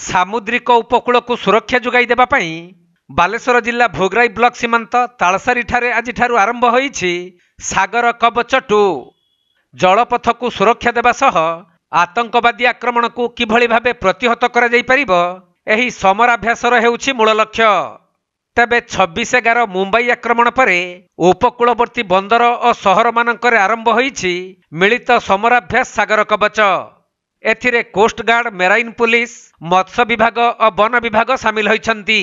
ସାମୁଦ୍ରିକ ଉପକୂଳକୁ ସୁରକ୍ଷା ଯୋଗାଇ ଦେବା ପାଇଁ ବାଲେଶ୍ୱର ଜିଲ୍ଲା ଭୋଗ୍ରାଇ ବ୍ଲକ୍ ସୀମାନ୍ତ ତାଳସାରୀଠାରେ ଆଜିଠାରୁ ଆରମ୍ଭ ହୋଇଛି ସାଗର କବଚ ଟୁ ଜଳପଥକୁ ସୁରକ୍ଷା ଦେବା ସହ ଆତଙ୍କବାଦୀ ଆକ୍ରମଣକୁ କିଭଳି ଭାବେ ପ୍ରତିହତ କରାଯାଇପାରିବ ଏହି ସମରାଭ୍ୟାସର ହେଉଛି ମୂଳ ଲକ୍ଷ୍ୟ ତେବେ ଛବିଶ ଏଗାର ମୁମ୍ବାଇ ଆକ୍ରମଣ ପରେ ଉପକୂଳବର୍ତ୍ତୀ ବନ୍ଦର ଓ ସହରମାନଙ୍କରେ ଆରମ୍ଭ ହୋଇଛି ମିଳିତ ସମରାଭ୍ୟାସ ସାଗର କବଚ ଏଥିରେ କୋଷ୍ଟଗାର୍ଡ ମେରାଇନ୍ ପୋଲିସ ମତ୍ସ୍ୟ ବିଭାଗ ଓ ବନ ବିଭାଗ ସାମିଲ ହୋଇଛନ୍ତି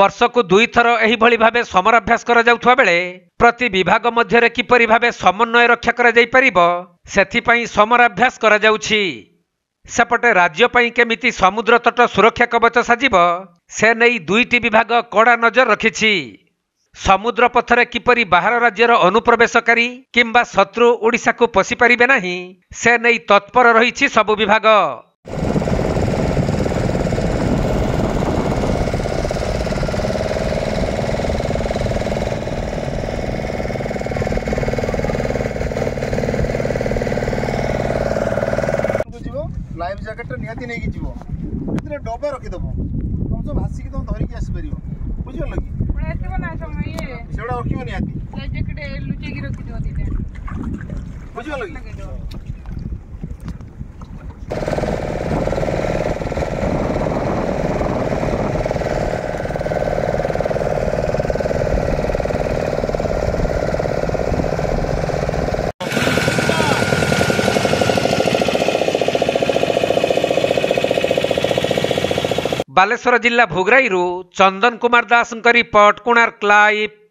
ବର୍ଷକୁ ଦୁଇଥର ଏହିଭଳି ଭାବେ ସମରାଭ୍ୟାସ କରାଯାଉଥିବା ବେଳେ ପ୍ରତି ବିଭାଗ ମଧ୍ୟରେ କିପରି ଭାବେ ସମନ୍ୱୟ ରକ୍ଷା କରାଯାଇପାରିବ ସେଥିପାଇଁ ସମରାଭ୍ୟାସ କରାଯାଉଛି ସେପଟେ ରାଜ୍ୟ ପାଇଁ କେମିତି ସମୁଦ୍ରତଟ ସୁରକ୍ଷା କବଚ ସାଜିବ ସେ ନେଇ ଦୁଇଟି ବିଭାଗ କଡ଼ା ନଜର ରଖିଛି ସମୁଦ୍ର ପଥରେ କିପରି ବାହାର ରାଜ୍ୟର ଅନୁପ୍ରବେଶକାରୀ କିମ୍ବା ଶତ୍ରୁ ଓଡ଼ିଶାକୁ ପଶିପାରିବେ ନାହିଁ ସେ ନେଇ ତତ୍ପର ରହିଛି ସବୁ ବିଭାଗ ଡବା ରଖିଦେବ ତମ ସବୁ ଭାସିକି ତମେ ଧରିକି ଆସିପାରିବ ବୁଝିପାରିଲ କି क्यों नहीं आती मुझे बा्वर जिल्ला भोग्राई चन्दन कुमार दासको रिपोर्ट कुणार््लैभ